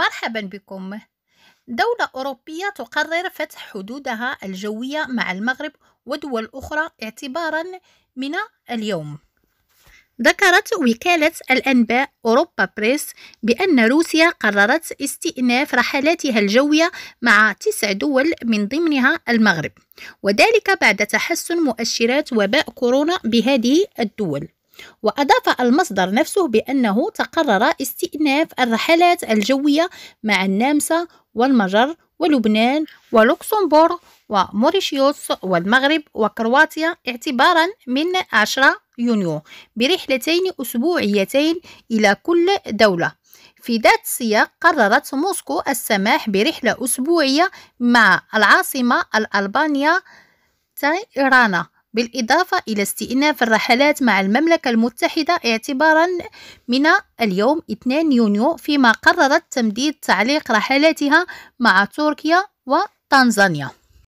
مرحبا بكم دولة أوروبية تقرر فتح حدودها الجوية مع المغرب ودول أخرى اعتبارا من اليوم ذكرت وكالة الأنباء أوروبا بريس بأن روسيا قررت استئناف رحلاتها الجوية مع تسع دول من ضمنها المغرب وذلك بعد تحسن مؤشرات وباء كورونا بهذه الدول وأضاف المصدر نفسه بأنه تقرر استئناف الرحلات الجوية مع النمسا والمجر ولبنان ولوكسمبورغ وموريشيوس والمغرب وكرواتيا اعتبارا من 10 يونيو برحلتين أسبوعيتين إلى كل دولة في ذات السياق قررت موسكو السماح برحلة أسبوعية مع العاصمة الألبانية تيرانا بالإضافة إلى استئناف الرحلات مع المملكة المتحدة اعتبارا من اليوم 2 يونيو فيما قررت تمديد تعليق رحلاتها مع تركيا وتنزانيا